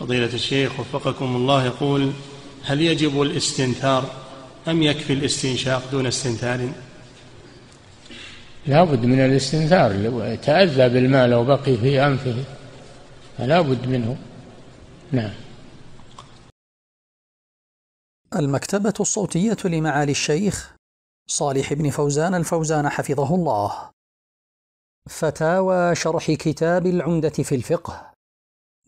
فضيلة الشيخ وفقكم الله يقول هل يجب الاستنثار أم يكفي الاستنشاق دون استنثار لا بد من الاستنثار لو تأذى بالماء لو بقي في أنفه فلا بد منه نعم المكتبة الصوتية لمعالي الشيخ صالح بن فوزان الفوزان حفظه الله فتاوى شرح كتاب العمدة في الفقه